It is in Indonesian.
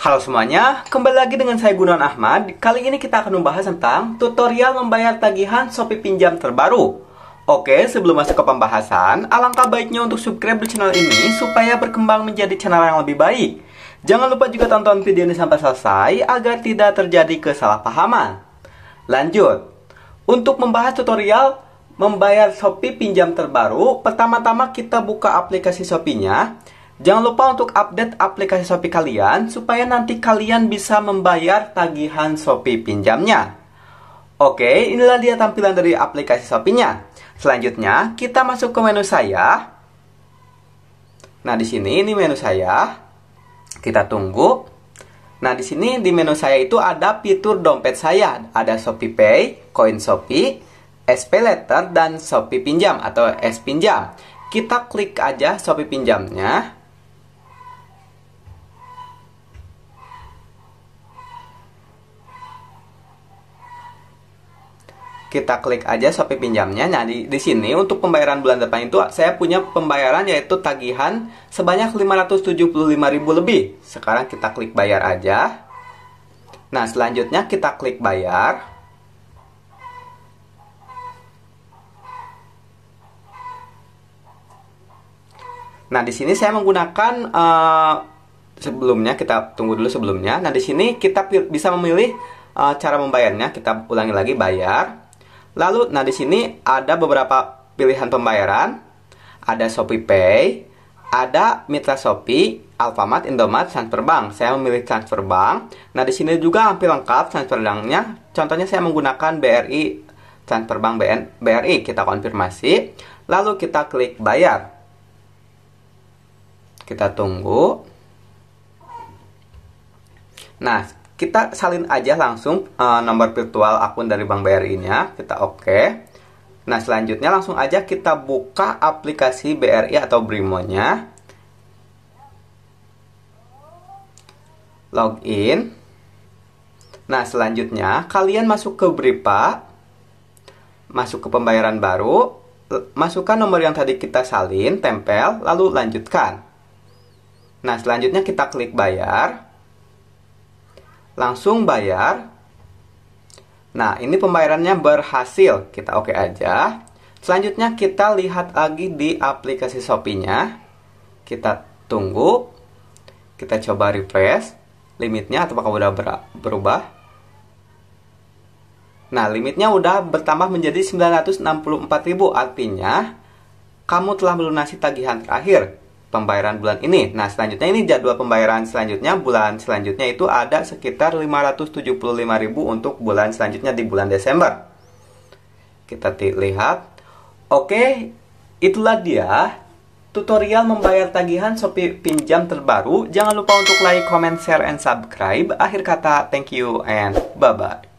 Halo semuanya, kembali lagi dengan saya Gunawan Ahmad. Kali ini kita akan membahas tentang tutorial membayar tagihan Shopee Pinjam terbaru. Oke, sebelum masuk ke pembahasan, alangkah baiknya untuk subscribe di channel ini supaya berkembang menjadi channel yang lebih baik. Jangan lupa juga tonton video ini sampai selesai agar tidak terjadi kesalahpahaman. Lanjut. Untuk membahas tutorial, membayar Shopee pinjam terbaru, pertama-tama kita buka aplikasi Shopee-nya. Jangan lupa untuk update aplikasi Shopee kalian supaya nanti kalian bisa membayar tagihan Shopee pinjamnya. Oke, inilah dia tampilan dari aplikasi Shopee-nya. Selanjutnya, kita masuk ke menu saya. Nah, di sini ini menu saya. Kita tunggu. Nah, di sini di menu saya itu ada fitur dompet saya. Ada Shopee Pay, koin Shopee, SP Letter dan Shopee Pinjam atau S Pinjam. Kita klik aja Shopee Pinjamnya. kita klik aja Shopee pinjamnya. Nah, di, di sini untuk pembayaran bulan depan itu saya punya pembayaran yaitu tagihan sebanyak 575.000 lebih. Sekarang kita klik bayar aja. Nah, selanjutnya kita klik bayar. Nah, di sini saya menggunakan uh, sebelumnya kita tunggu dulu sebelumnya. Nah, di sini kita bisa memilih uh, cara membayarnya. Kita ulangi lagi bayar. Lalu nah di sini ada beberapa pilihan pembayaran. Ada Shopee Pay, ada Mitra Shopee, Alfamart, Indomaret, Transfer Bank. Saya memilih Transfer Bank. Nah, di sini juga hampir lengkap transfer banknya. Contohnya saya menggunakan BRI Transfer Bank BN, BRI. Kita konfirmasi, lalu kita klik bayar. Kita tunggu. Nah, kita salin aja langsung uh, nomor virtual akun dari Bank BRI-nya. Kita oke. Okay. Nah, selanjutnya langsung aja kita buka aplikasi BRI atau Brimo-nya. Login. Nah, selanjutnya kalian masuk ke Bripa, masuk ke pembayaran baru, masukkan nomor yang tadi kita salin, tempel, lalu lanjutkan. Nah, selanjutnya kita klik bayar. Langsung bayar. Nah, ini pembayarannya berhasil. Kita oke okay aja. Selanjutnya kita lihat lagi di aplikasi Shopee-nya. Kita tunggu. Kita coba refresh limitnya atau apakah udah berubah. Nah, limitnya udah bertambah menjadi 964.000 artinya kamu telah melunasi tagihan terakhir pembayaran bulan ini. Nah, selanjutnya ini jadwal pembayaran selanjutnya bulan selanjutnya itu ada sekitar 575.000 untuk bulan selanjutnya di bulan Desember. Kita lihat. Oke, itulah dia tutorial membayar tagihan Shopee pinjam terbaru. Jangan lupa untuk like, comment, share, and subscribe. Akhir kata, thank you and bye-bye.